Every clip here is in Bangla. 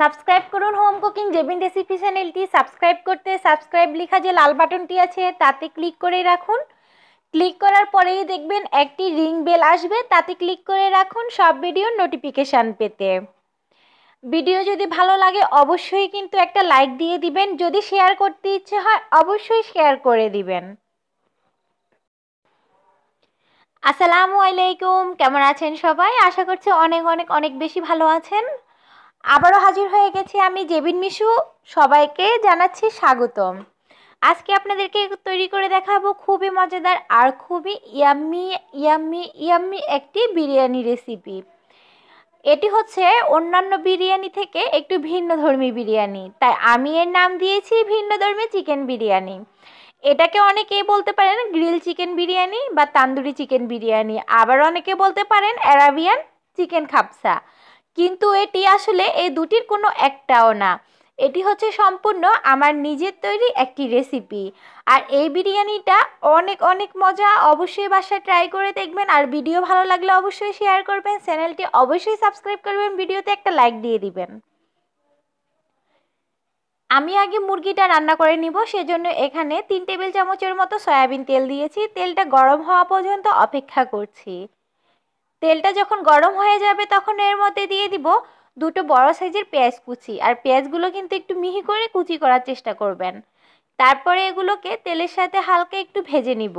সাবস্ক্রাইব করুন হোম কুকিং জেবিন রেসিপি চ্যানেলটি সাবস্ক্রাইব করতে সাবস্ক্রাইব লেখা যে লাল বাটনটি আছে তাতে ক্লিক করে রাখুন ক্লিক করার পরেই দেখবেন একটি রিং বেল আসবে তাতে ক্লিক করে রাখুন সব ভিডিওর নোটিফিকেশান পেতে ভিডিও যদি ভালো লাগে অবশ্যই কিন্তু একটা লাইক দিয়ে দিবেন যদি শেয়ার করতে ইচ্ছে হয় অবশ্যই শেয়ার করে দিবেন আসসালামু আলাইকুম কেমন আছেন সবাই আশা করছি অনেক অনেক অনেক বেশি ভালো আছেন আবারও হাজির হয়ে গেছি আমি জেবিন মিশু সবাইকে জানাচ্ছি স্বাগতম আজকে আপনাদেরকে তৈরি করে দেখাবো খুবই মজাদার আর খুবই ইয়াম্মি ইয়াম্মি ইয়াম্মি একটি বিরিয়ানি রেসিপি এটি হচ্ছে অন্যান্য বিরিয়ানি থেকে একটু ভিন্ন ধর্মী বিরিয়ানি তাই আমি এর নাম দিয়েছি ভিন্ন ধর্মী চিকেন বিরিয়ানি এটাকে অনেকেই বলতে পারেন গ্রিল চিকেন বিরিয়ানি বা তান্দুরি চিকেন বিরিয়ানি আবার অনেকে বলতে পারেন অ্যারাবিয়ান চিকেন খাপসা কিন্তু এটি আসলে এই দুটির কোনো একটাও না এটি হচ্ছে সম্পূর্ণ আমার নিজের তৈরি একটি রেসিপি আর এই বিরিয়ানিটা অনেক অনেক মজা অবশ্যই বাসায় ট্রাই করে দেখবেন আর ভিডিও ভালো লাগলে অবশ্যই শেয়ার করবেন চ্যানেলটি অবশ্যই সাবস্ক্রাইব করবেন ভিডিওতে একটা লাইক দিয়ে দিবেন আমি আগে মুরগিটা রান্না করে নিব সেজন্য এখানে তিন টেবিল চামচের মতো সয়াবিন তেল দিয়েছি তেলটা গরম হওয়া পর্যন্ত অপেক্ষা করছি তেলটা যখন গরম হয়ে যাবে তখন এর মধ্যে দিয়ে দিব দুটো বড় সাইজের পেঁয়াজ কুচি আর পেঁয়াজগুলো কিন্তু একটু মিহি করে কুচি করার চেষ্টা করবেন তারপরে এগুলোকে তেলের সাথে হালকা একটু ভেজে নিব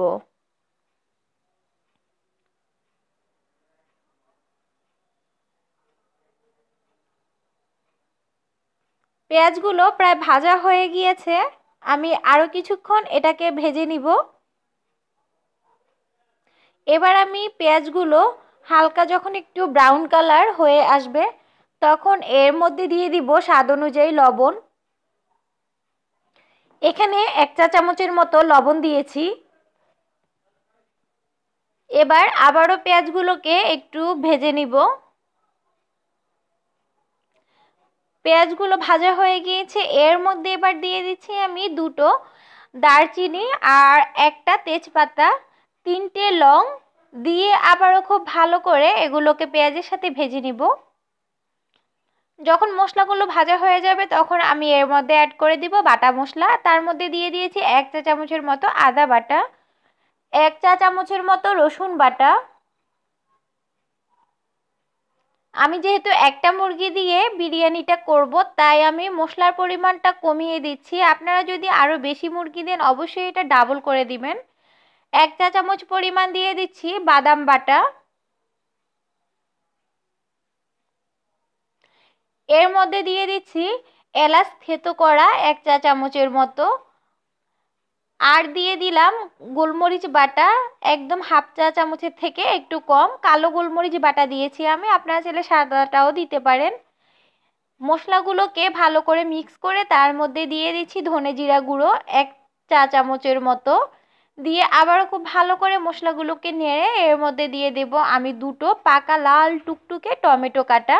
পেঁয়াজগুলো প্রায় ভাজা হয়ে গিয়েছে আমি আরও কিছুক্ষণ এটাকে ভেজে নিব এবার আমি পেঁয়াজগুলো হালকা যখন একটু ব্রাউন কালার হয়ে আসবে তখন এর মধ্যে দিয়ে দিব স্বাদ অনুযায়ী লবণ এখানে এক চা চামচের মতো লবণ দিয়েছি এবার আবারও পেঁয়াজগুলোকে একটু ভেজে নিব পেঁয়াজগুলো ভাজা হয়ে গিয়েছে এর মধ্যে এবার দিয়ে দিচ্ছি আমি দুটো দারচিনি আর একটা তেজপাতা তিনটে লং দিয়ে আবারও খুব ভালো করে এগুলোকে পেঁয়াজের সাথে ভেজে নিব যখন মশলাগুলো ভাজা হয়ে যাবে তখন আমি এর মধ্যে অ্যাড করে দিব বাটা মশলা তার মধ্যে দিয়ে দিয়েছি এক চা চামচের মতো আদা বাটা এক চা চামচের মতো রসুন বাটা আমি যেহেতু একটা মুরগি দিয়ে বিরিয়ানিটা করব তাই আমি মশলার পরিমাণটা কমিয়ে দিচ্ছি আপনারা যদি আরও বেশি মুরগি দেন অবশ্যই এটা ডাবল করে দিবেন এক চা চামচ পরিমাণ দিয়ে দিচ্ছি বাদাম বাটা এর মধ্যে দিয়ে দিচ্ছি এলাচ থেতো করা এক চা চামচের মতো আর দিয়ে দিলাম গোলমরিচ বাটা একদম হাফ চা চামচের থেকে একটু কম কালো গোলমরিচ বাটা দিয়েছি আমি আপনারা ছেলে সাদাটাও দিতে পারেন মশলাগুলোকে ভালো করে মিক্স করে তার মধ্যে দিয়ে দিচ্ছি ধনে জিরা গুঁড়ো এক চা চামচের মতো দিয়ে আবারও খুব ভালো করে মশলাগুলোকে নেড়ে এর মধ্যে দিয়ে দেব আমি দুটো পাকা লাল টুকটুকে টমেটো কাটা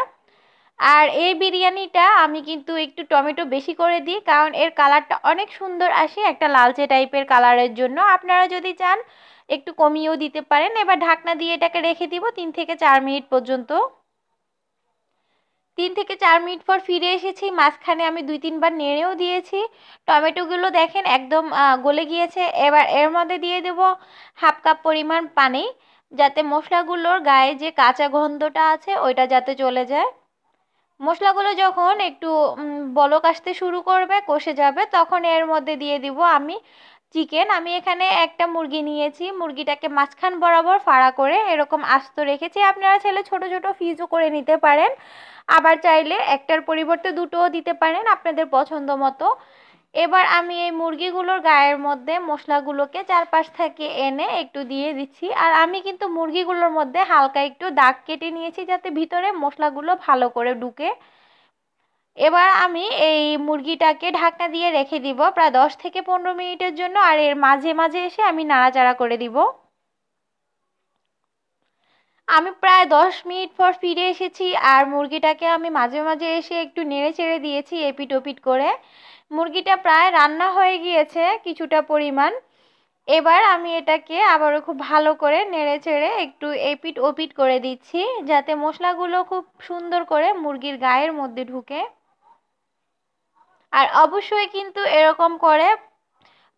আর এই বিরিয়ানিটা আমি কিন্তু একটু টমেটো বেশি করে দিই কারণ এর কালারটা অনেক সুন্দর আসে একটা লালচে টাইপের কালারের জন্য আপনারা যদি চান একটু কমিয়েও দিতে পারেন এবার ঢাকনা দিয়ে এটাকে রেখে দিব তিন থেকে চার মিনিট পর্যন্ত তিন থেকে চার মিনিট পর ফিরে এসেছি মাঝখানে আমি দুই তিনবার নেড়েও দিয়েছি টমেটোগুলো দেখেন একদম গলে গিয়েছে এবার এর মধ্যে দিয়ে দেব হাফ কাপ পরিমাণ পানি যাতে মশলাগুলোর গায়ে যে কাঁচা গন্ধটা আছে ওইটা যাতে চলে যায় মশলাগুলো যখন একটু বলক আসতে শুরু করবে কষে যাবে তখন এর মধ্যে দিয়ে দিব আমি চিকেন আমি এখানে একটা মুরগি নিয়েছি মুরগিটাকে মাঝখান বরাবর ফাড়া করে এরকম আস্ত রেখেছি আপনারা চাইলে ছোট ছোট ফিজও করে নিতে পারেন আবার চাইলে একটার পরিবর্তে দুটোও দিতে পারেন আপনাদের পছন্দ মতো এবার আমি এই মুরগিগুলোর গায়ের মধ্যে মশলাগুলোকে চারপাশ থেকে এনে একটু দিয়ে দিচ্ছি আর আমি কিন্তু মুরগিগুলোর মধ্যে হালকা একটু দাগ কেটে নিয়েছি যাতে ভিতরে মশলাগুলো ভালো করে ঢুকে এবার আমি এই মুরগিটাকে ঢাকনা দিয়ে রেখে দিব প্রায় দশ থেকে পনেরো মিনিটের জন্য আর এর মাঝে মাঝে এসে আমি নাড়াচাড়া করে দিব আমি প্রায় দশ মিনিট পর ফিরে এসেছি আর মুরগিটাকে আমি মাঝে মাঝে এসে একটু নেড়ে চেড়ে দিয়েছি এপিট ওপিট করে মুরগিটা প্রায় রান্না হয়ে গিয়েছে কিছুটা পরিমাণ এবার আমি এটাকে আবারও খুব ভালো করে নেড়ে চেড়ে একটু এপিট ওপিট করে দিচ্ছি যাতে মশলাগুলো খুব সুন্দর করে মুরগির গায়ের মধ্যে ঢুকে আর অবশ্যই কিন্তু এরকম করে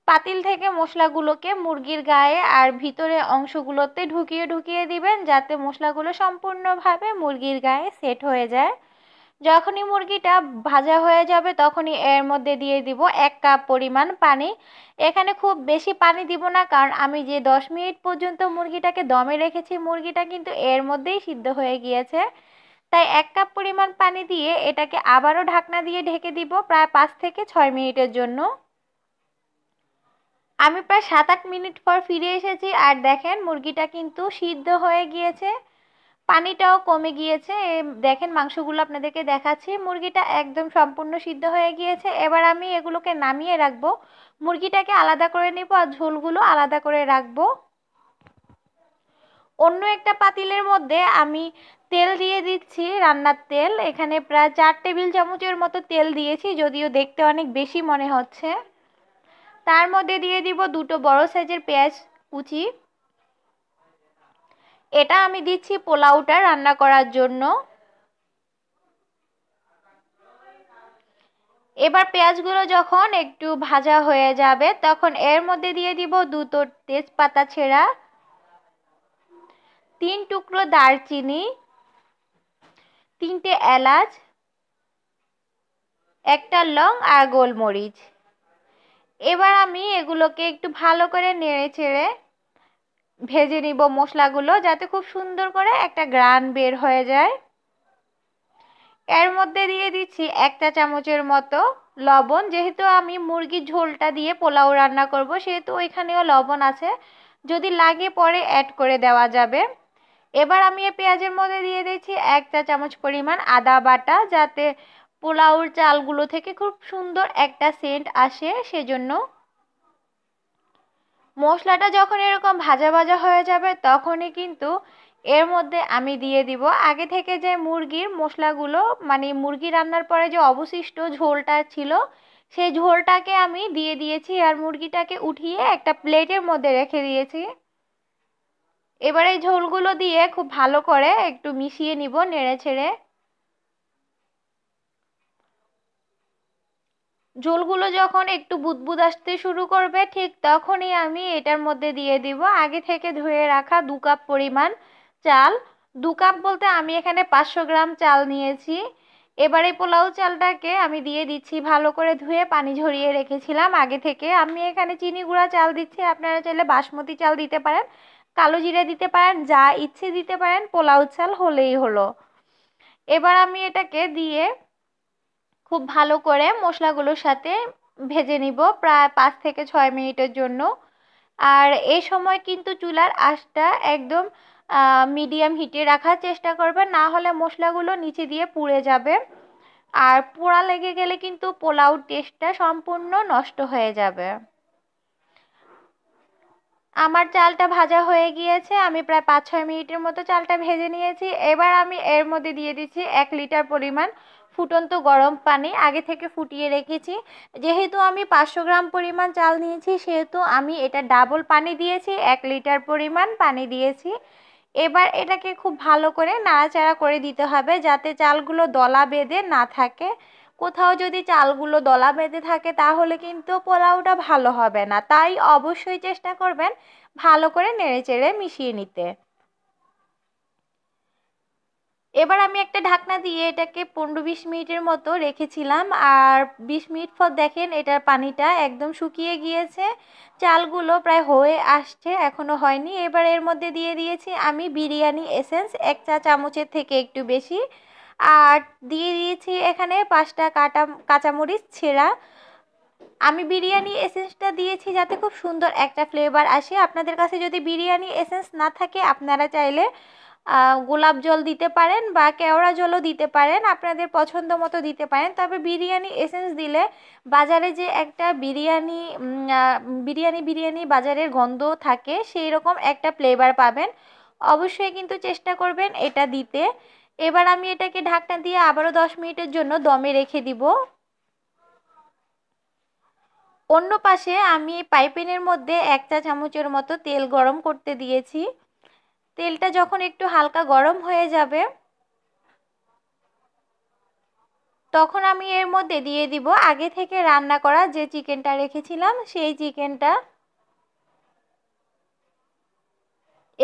পাতিল থেকে মশলাগুলোকে মুরগির গায়ে আর ভিতরে অংশগুলোতে ঢুকিয়ে ঢুকিয়ে দিবেন যাতে মশলাগুলো সম্পূর্ণভাবে মুরগির গায়ে সেট হয়ে যায় যখনই মুরগিটা ভাজা হয়ে যাবে তখনই এর মধ্যে দিয়ে দিব এক কাপ পরিমাণ পানি এখানে খুব বেশি পানি দিব না কারণ আমি যে দশ মিনিট পর্যন্ত মুরগিটাকে দমে রেখেছি মুরগিটা কিন্তু এর মধ্যেই সিদ্ধ হয়ে গিয়েছে তাই এক কাপ পরিমাণ পানি দিয়ে এটাকে আবারও ঢাকনা দিয়ে ঢেকে দিব প্রায় পাঁচ থেকে ছয় মিনিটের জন্য আমি প্রায় সাত আট মিনিট পর ফিরে এসেছি আর দেখেন মুরগিটা কিন্তু সিদ্ধ হয়ে গিয়েছে পানিটাও কমে গিয়েছে দেখেন মাংসগুলো আপনাদেরকে দেখাচ্ছি মুরগিটা একদম সম্পূর্ণ সিদ্ধ হয়ে গিয়েছে এবার আমি এগুলোকে নামিয়ে রাখবো মুরগিটাকে আলাদা করে নেব আর ঝোলগুলো আলাদা করে রাখবো অন্য একটা পাতিলের মধ্যে আমি তেল দিয়ে দিচ্ছি রান্নার তেল এখানে প্রায় চার টেবিল চামচের মতো তেল দিয়েছি যদিও দেখতে অনেক বেশি মনে হচ্ছে তার মধ্যে দিয়ে দিব দুটো বড় সাইজের পেঁয়াজ কুচি এটা আমি দিচ্ছি পোলাওটা রান্না করার জন্য এবার পেঁয়াজগুলো যখন একটু ভাজা হয়ে যাবে তখন এর মধ্যে দিয়ে দিব দুটো তেজপাতা ছেঁড়া তিন টুকরো দারচিনি তিনটে এলাচ একটা লং আর গোলমরিচ এবার আমি এগুলোকে একটু ভালো করে নেড়ে ছেড়ে ভেজে নিব মশলাগুলো যাতে খুব সুন্দর করে একটা গ্রান বের হয়ে যায় এর মধ্যে দিয়ে দিচ্ছি একটা চামচের মতো লবণ যেহেতু আমি মুরগির ঝোলটা দিয়ে পোলাও রান্না করব সেহেতু ওইখানেও লবণ আছে যদি লাগে পরে অ্যাড করে দেওয়া যাবে এবার আমি এই পেঁয়াজের মধ্যে দিয়ে দিয়েছি এক চা চামচ পরিমাণ আদা বাটা যাতে পোলাওর চালগুলো থেকে খুব সুন্দর একটা সেন্ট আসে সেজন্য মশলাটা যখন এরকম ভাজা ভাজা হয়ে যাবে তখনই কিন্তু এর মধ্যে আমি দিয়ে দিব আগে থেকে যে মুরগির মশলাগুলো মানে মুরগি রান্নার পরে যে অবশিষ্ট ঝোলটা ছিল সেই ঝোলটাকে আমি দিয়ে দিয়েছি আর মুরগিটাকে উঠিয়ে একটা প্লেটের মধ্যে রেখে দিয়েছি এবার এই ঝোলগুলো দিয়ে খুব ভালো করে একটু মিশিয়ে নিব নেড়ে ছেড়ে ঝোলগুলো যখন একটু বুদবুদ আসতে শুরু করবে ঠিক তখনই আমি এটার মধ্যে দিয়ে দিব আগে থেকে ধুয়ে রাখা দু কাপ পরিমাণ চাল দু কাপ বলতে আমি এখানে পাঁচশো গ্রাম চাল নিয়েছি এবার এই পোলাও চালটাকে আমি দিয়ে দিচ্ছি ভালো করে ধুয়ে পানি ঝরিয়ে রেখেছিলাম আগে থেকে আমি এখানে চিনি গুঁড়া চাল দিচ্ছি আপনারা চাইলে বাসমতি চাল দিতে পারেন কালো জিরা দিতে পারেন যা ইচ্ছে দিতে পারেন পোলাও চাল হলেই হলো এবার আমি এটাকে দিয়ে খুব ভালো করে মশলাগুলোর সাথে ভেজে নিব প্রায় পাঁচ থেকে ছয় মিনিটের জন্য আর এই সময় কিন্তু চুলার আঁচটা একদম মিডিয়াম হিটে রাখার চেষ্টা করবেন না হলে মশলাগুলো নিচে দিয়ে পুড়ে যাবে আর পোড়া লেগে গেলে কিন্তু পোলাও টেস্টটা সম্পূর্ণ নষ্ট হয়ে যাবে আমার চালটা ভাজা হয়ে গিয়েছে আমি প্রায় পাঁচ ছয় মিনিটের মতো চালটা ভেজে নিয়েছি এবার আমি এর মধ্যে দিয়ে দিচ্ছি এক লিটার পরিমাণ ফুটন্ত গরম পানি আগে থেকে ফুটিয়ে রেখেছি যেহেতু আমি পাঁচশো গ্রাম পরিমাণ চাল নিয়েছি সেহেতু আমি এটা ডাবল পানি দিয়েছি এক লিটার পরিমাণ পানি দিয়েছি এবার এটাকে খুব ভালো করে নাড়াচাড়া করে দিতে হবে যাতে চালগুলো দলা বেঁধে না থাকে কোথাও যদি চালগুলো দলা বেঁধে থাকে তাহলে কিন্তু পোলাওটা ভালো হবে না তাই অবশ্যই চেষ্টা করবেন ভালো করে নেড়েচেড়ে মিশিয়ে নিতে এবার আমি একটা ঢাকনা দিয়ে এটাকে পনেরো বিশ মিনিটের মতো রেখেছিলাম আর বিশ মিনিট পর দেখেন এটার পানিটা একদম শুকিয়ে গিয়েছে চালগুলো প্রায় হয়ে আসছে এখনও হয়নি এবার এর মধ্যে দিয়ে দিয়েছি আমি বিরিয়ানি এসেন্স এক চা চামচের থেকে একটু বেশি আর দিয়ে দিয়েছি এখানে পাঁচটা কাটা কাঁচামরিচ ছেঁড়া আমি বিরিয়ানি এসেন্সটা দিয়েছি যাতে খুব সুন্দর একটা ফ্লেভার আসে আপনাদের কাছে যদি বিরিয়ানি এসেন্স না থাকে আপনারা চাইলে গোলাপ জল দিতে পারেন বা কেওড়া জলও দিতে পারেন আপনাদের পছন্দ মতো দিতে পারেন তবে বিরিয়ানি এসেন্স দিলে বাজারে যে একটা বিরিয়ানি বিরিয়ানি বিরিয়ানি বাজারের গন্ধ থাকে সেই রকম একটা ফ্লেভার পাবেন অবশ্যই কিন্তু চেষ্টা করবেন এটা দিতে এবার আমি এটাকে ঢাকনা দিয়ে আবারও দশ মিনিটের জন্য দমে রেখে দিব অন্য পাশে আমি পাইপেনের মধ্যে এক চা চামচের মতো তেল গরম করতে দিয়েছি তেলটা যখন একটু হালকা গরম হয়ে যাবে তখন আমি এর মধ্যে দিয়ে দিব আগে থেকে রান্না করা যে চিকেনটা রেখেছিলাম সেই চিকেনটা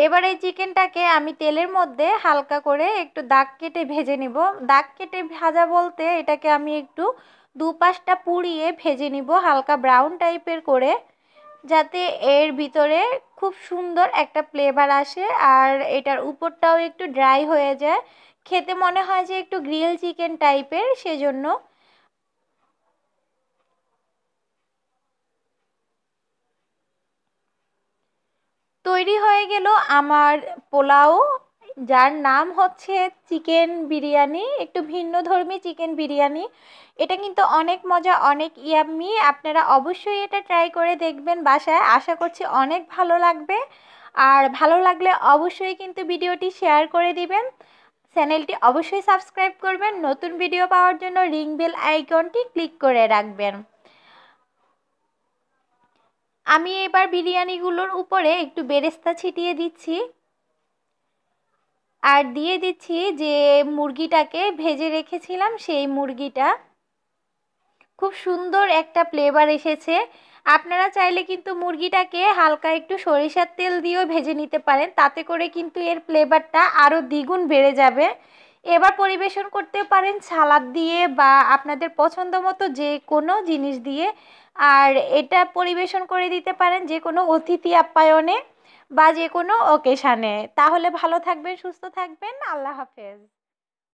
এবার এই চিকেনটাকে আমি তেলের মধ্যে হালকা করে একটু দাগ কেটে ভেজে নিব দাগ কেটে ভাজা বলতে এটাকে আমি একটু দুপাশটা পুড়িয়ে ভেজে নিব হালকা ব্রাউন টাইপের করে যাতে এর ভিতরে খুব সুন্দর একটা ফ্লেভার আসে আর এটার উপরটাও একটু ড্রাই হয়ে যায় খেতে মনে হয় যে একটু গ্রিল চিকেন টাইপের সেজন্য তৈরি হয়ে গেল আমার পোলাও যার নাম হচ্ছে চিকেন বিরিয়ানি একটু ভিন্ন ধর্মী চিকেন বিরিয়ানি এটা কিন্তু অনেক মজা অনেক ইয়াম্মি আপনারা অবশ্যই এটা ট্রাই করে দেখবেন বাসায় আশা করছি অনেক ভালো লাগবে আর ভালো লাগলে অবশ্যই কিন্তু ভিডিওটি শেয়ার করে দিবেন চ্যানেলটি অবশ্যই সাবস্ক্রাইব করবেন নতুন ভিডিও পাওয়ার জন্য রিং বেল আইকনটি ক্লিক করে রাখবেন আমি এবার বিরিয়ানিগুলোর উপরে একটু বেরেস্তা ছিটিয়ে দিচ্ছি আর দিয়ে দিচ্ছি যে মুরগিটাকে ভেজে রেখেছিলাম সেই মুরগিটা খুব সুন্দর একটা ফ্লেভার এসেছে আপনারা চাইলে কিন্তু মুরগিটাকে হালকা একটু সরিষার তেল দিয়েও ভেজে নিতে পারেন তাতে করে কিন্তু এর ফ্লেভারটা আরও দ্বিগুণ বেড়ে যাবে এবার পরিবেশন করতে পারেন সালাদ দিয়ে বা আপনাদের পছন্দ মতো যে কোনো জিনিস দিয়ে আর এটা পরিবেশন করে দিতে পারেন যে কোনো অতিথি আপ্যায়নে বা যে কোনো ওকেশানে তাহলে ভালো থাকবেন সুস্থ থাকবেন আল্লাহ হাফেজ